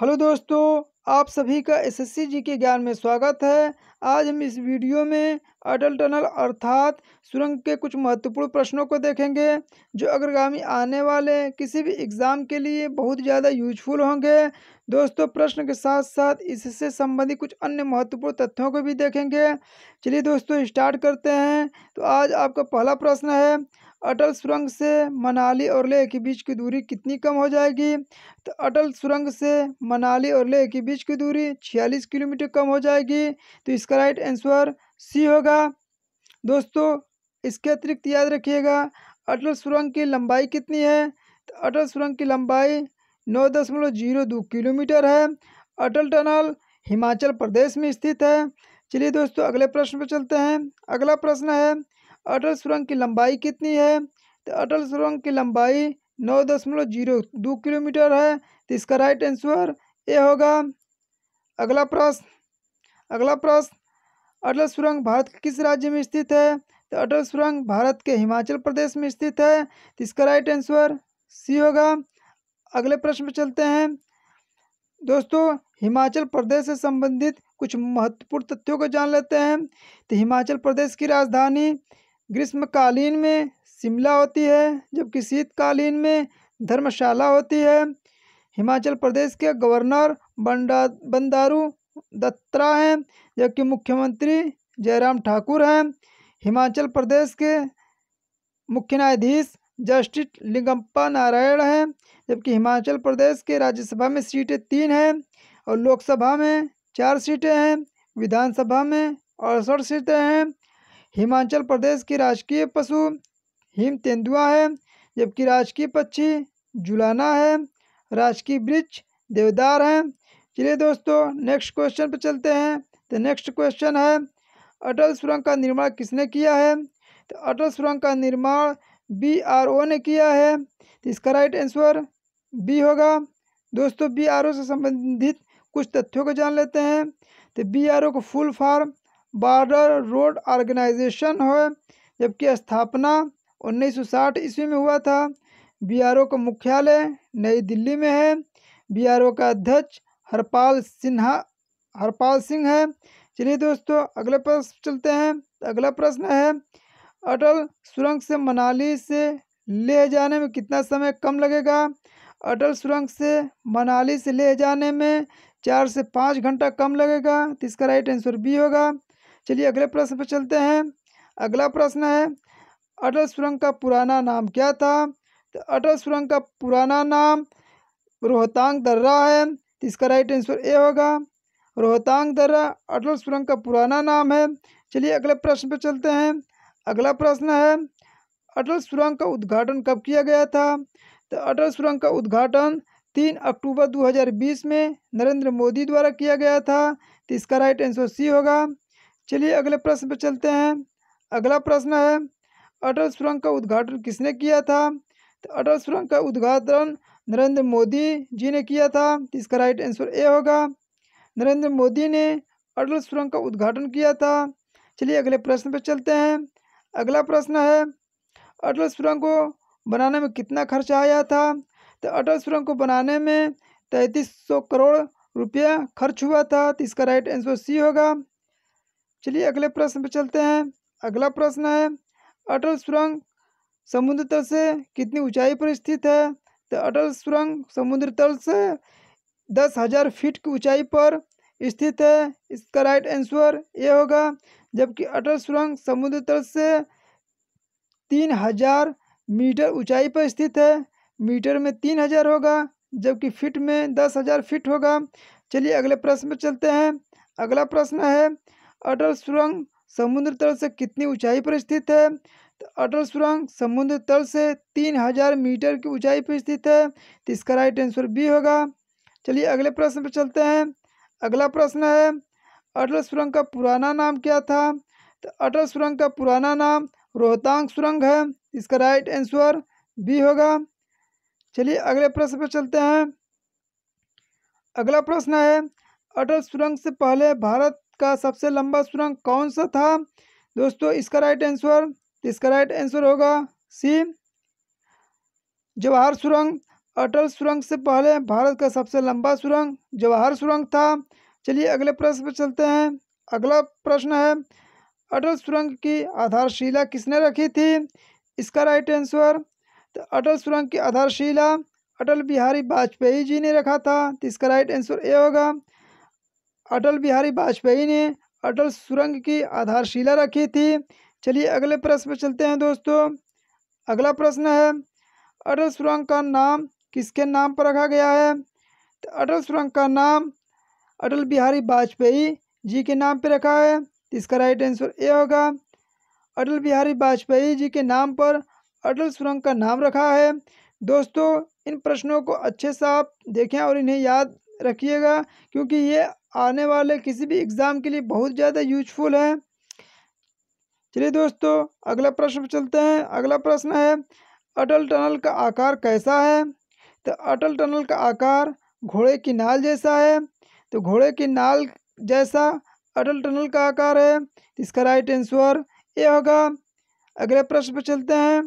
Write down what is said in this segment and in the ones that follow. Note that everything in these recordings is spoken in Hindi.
हेलो दोस्तों आप सभी का एसएससी जी के ज्ञान में स्वागत है आज हम इस वीडियो में अटल टनल अर्थात सुरंग के कुछ महत्वपूर्ण प्रश्नों को देखेंगे जो अग्रगामी आने वाले किसी भी एग्ज़ाम के लिए बहुत ज़्यादा यूजफुल होंगे दोस्तों प्रश्न के साथ साथ इससे संबंधित कुछ अन्य महत्वपूर्ण तथ्यों को भी देखेंगे चलिए दोस्तों स्टार्ट करते हैं तो आज आपका पहला प्रश्न है अटल सुरंग से मनाली और लेह के बीच की दूरी कितनी कम हो जाएगी तो अटल सुरंग से मनाली और लेह के बीच की दूरी छियालीस किलोमीटर कम हो जाएगी तो इसका राइट आंसर सी होगा दोस्तों इसके अतिरिक्त याद रखिएगा अटल सुरंग की लंबाई कितनी है तो अटल सुरंग की लंबाई नौ दशमलव जीरो दो किलोमीटर है अटल टनल हिमाचल प्रदेश में स्थित है चलिए दोस्तों अगले प्रश्न पर चलते हैं अगला प्रश्न है अटल सुरंग की लंबाई कितनी है तो अटल सुरंग की लंबाई नौ दशमलव जीरो दो किलोमीटर है तो इसका राइट आंसर ए होगा अगला प्रश्न अगला प्रश्न अटल सुरंग भारत के किस राज्य में स्थित है तो अटल सुरंग भारत के हिमाचल प्रदेश में स्थित है तो इसका राइट आंसर सी होगा अगले प्रश्न पर चलते हैं दोस्तों हिमाचल प्रदेश से संबंधित कुछ महत्वपूर्ण तथ्यों को जान लेते हैं तो हिमाचल प्रदेश की राजधानी ग्रीष्मकालीन में शिमला होती है जबकि शीतकालीन में धर्मशाला होती है हिमाचल प्रदेश के गवर्नर बंडा बंदारू दत्तरा हैं जबकि मुख्यमंत्री जयराम ठाकुर हैं हिमाचल प्रदेश के मुख्य न्यायाधीश जस्टिस लिंगम्पा नारायण हैं जबकि हिमाचल प्रदेश के राज्यसभा में सीटें तीन हैं और लोकसभा में चार सीटें हैं विधानसभा में अड़सठ सीटें हैं हिमाचल प्रदेश की राजकीय पशु हिम तेंदुआ है जबकि राजकीय पक्षी जुलाना है राजकीय वृक्ष देवदार हैं चलिए दोस्तों नेक्स्ट क्वेश्चन पर चलते हैं तो नेक्स्ट क्वेश्चन है अटल सुरंग का निर्माण किसने किया है तो अटल सुरंग का निर्माण बी आर ओ ने किया है तो इसका राइट आंसर बी होगा दोस्तों बी आर ओ से संबंधित कुछ तथ्यों को जान लेते हैं तो बी आर ओ को full form border road organisation है जबकि स्थापना 1960 ईस्वी में हुआ था बीआरओ का मुख्यालय नई दिल्ली में है बीआरओ का अध्यक्ष हरपाल सिन्हा हरपाल सिंह है चलिए दोस्तों अगले प्रश्न चलते हैं अगला प्रश्न है अटल सुरंग से मनाली से ले जाने में कितना समय कम लगेगा अटल सुरंग से मनाली से ले जाने में चार से पाँच घंटा कम लगेगा तो इसका राइट आंसर बी होगा चलिए अगले प्रश्न पर चलते हैं अगला प्रश्न है अटल सुरंग का पुराना नाम क्या था तो अटल सुरंग का पुराना नाम रोहतांग दर्रा है तो इसका राइट आंसर ए होगा रोहतांग दर्रा अटल सुरंग का पुराना नाम है चलिए अगले प्रश्न पर चलते हैं अगला प्रश्न है अटल सुरंग का उद्घाटन कब किया गया था तो अटल सुरंग का उद्घाटन तीन अक्टूबर 2020 में नरेंद्र मोदी द्वारा किया गया था तो इसका राइट आंसर सी होगा चलिए अगले प्रश्न पर चलते हैं अगला प्रश्न है अटल सुरंग का उद्घाटन किसने किया था तो अटल सुरंग का उद्घाटन नरेंद्र मोदी जी ने किया था तो इसका राइट आंसर ए होगा नरेंद्र मोदी ने अटल सुरंग का उद्घाटन किया था चलिए अगले प्रश्न पर चलते हैं अगला प्रश्न है अटल सुरंग को बनाने में कितना खर्च आया था तो अटल सुरंग को बनाने में तैंतीस सौ करोड़ रुपया खर्च हुआ था तो इसका राइट आंसर सी होगा चलिए अगले प्रश्न पे चलते हैं अगला प्रश्न है अटल सुरंग समुद्र तल से कितनी ऊंचाई पर स्थित है तो अटल सुरंग समुद्र तल से दस हज़ार फीट की ऊंचाई पर स्थित है इसका राइट आंसर ये होगा जबकि अटल सुरंग समुद्र तल से तीन हजार मीटर ऊंचाई पर स्थित है मीटर में तीन हजार होगा जबकि फीट में दस हजार फीट होगा चलिए अगले प्रश्न पर चलते हैं अगला प्रश्न है अटल सुरंग समुद्र तल से कितनी ऊंचाई पर स्थित है तो अटल सुरंग समुद्र तल से तीन हजार मीटर की ऊंचाई पर स्थित है तो इसका राइट आंसर बी होगा चलिए अगले प्रश्न पर चलते हैं अगला प्रश्न है अटल सुरंग का पुराना नाम क्या था तो अटल सुरंग का पुराना नाम रोहतांग सुरंग है इसका राइट आंसर बी होगा चलिए अगले प्रश्न पर चलते हैं अगला प्रश्न है अटल सुरंग से पहले भारत का सबसे लंबा सुरंग कौन सा था दोस्तों इसका राइट आंसर इसका राइट आंसर होगा सी जवाहर सुरंग अटल सुरंग से पहले भारत का सबसे लंबा सुरंग जवाहर सुरंग था चलिए अगले प्रश्न पर चलते हैं अगला प्रश्न है अटल सुरंग की आधारशिला किसने रखी थी इसका राइट आंसर तो अटल सुरंग की आधारशिला अटल बिहारी वाजपेयी जी ने रखा था तो इसका राइट आंसर ए होगा अटल बिहारी वाजपेयी ने अटल सुरंग की आधारशिला रखी थी चलिए अगले प्रश्न पर चलते हैं दोस्तों अगला प्रश्न है अटल सुरंग का नाम किसके नाम पर रखा गया है तो अटल सुरंग का नाम अटल बिहारी वाजपेयी जी के नाम पर रखा है इसका राइट आंसर ए होगा अटल बिहारी वाजपेयी जी के नाम पर अटल सुरंग का नाम रखा है दोस्तों इन प्रश्नों को अच्छे से आप देखें और इन्हें याद रखिएगा क्योंकि ये आने वाले किसी भी एग्ज़ाम के लिए बहुत ज़्यादा यूजफुल है चलिए दोस्तों अगला प्रश्न पर चलते हैं अगला प्रश्न है अटल टनल का आकार कैसा है तो अटल टनल का आकार घोड़े की नाल जैसा है तो घोड़े की नाल जैसा अटल टनल का आकार है तो इसका राइट आंसर ये होगा अगले प्रश्न पर चलते हैं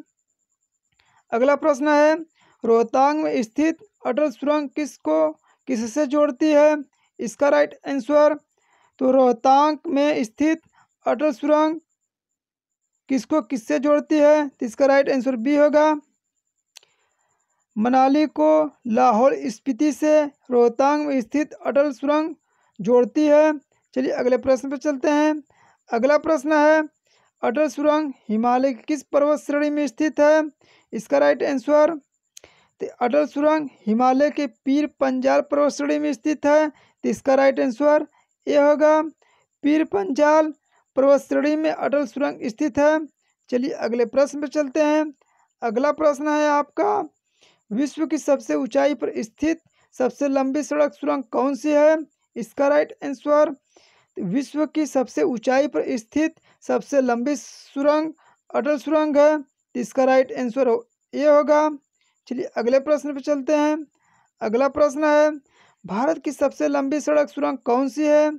अगला प्रश्न है रोहतांग में स्थित अटल सुरंग किसको किससे जोड़ती है इसका राइट आंसर तो रोहतांग में स्थित अटल सुरंग किसको किससे जोड़ती है तो इसका राइट आंसर बी होगा मनाली को लाहौल स्पीति से रोहतांग में स्थित अटल सुरंग जोड़ती है चलिए अगले प्रश्न पर चलते हैं अगला प्रश्न है अटल सुरंग हिमालय की किस पर्वत श्रेणी में स्थित है इसका राइट आंसर अटल सुरंग हिमालय के पीर पंजाल पर्वत श्रेणी में स्थित है तो इसका राइट आंसर ए होगा पीर पंजाल पर्वत श्रेणी में अटल सुरंग स्थित है चलिए अगले प्रश्न पर चलते हैं अगला प्रश्न है आपका विश्व की सबसे ऊंचाई पर स्थित सबसे लंबी सड़क सुरंग कौन सी है इसका राइट आंसर विश्व की सबसे ऊंचाई पर स्थित सबसे लंबी सुरंग अटल सुरंग है इसका राइट आंसर ये होगा चलिए अगले प्रश्न पे चलते हैं अगला प्रश्न है भारत की सबसे लंबी सड़क सुरंग कौन सी है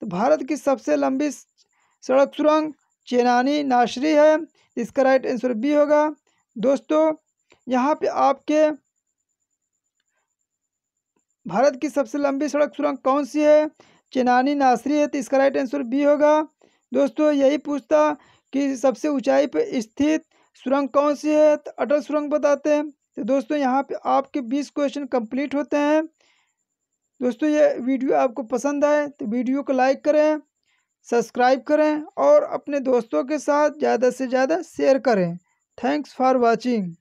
तो भारत की सबसे लंबी सड़क सुरंग चेनानी नाशरी है इसका राइट आंसर बी होगा दोस्तों यहाँ पे आपके भारत की सबसे लंबी सड़क सुरंग कौन सी है चेनानी नाशरी है तो इसका राइट आंसर बी होगा दोस्तों यही पूछता कि सबसे ऊंचाई पर स्थित सुरंग कौन सी है तो अटल सुरंग बताते हैं तो दोस्तों यहाँ पे आपके बीस क्वेश्चन कंप्लीट होते हैं दोस्तों ये वीडियो आपको पसंद आए तो वीडियो को लाइक करें सब्सक्राइब करें और अपने दोस्तों के साथ ज़्यादा से ज़्यादा शेयर करें थैंक्स फॉर वॉचिंग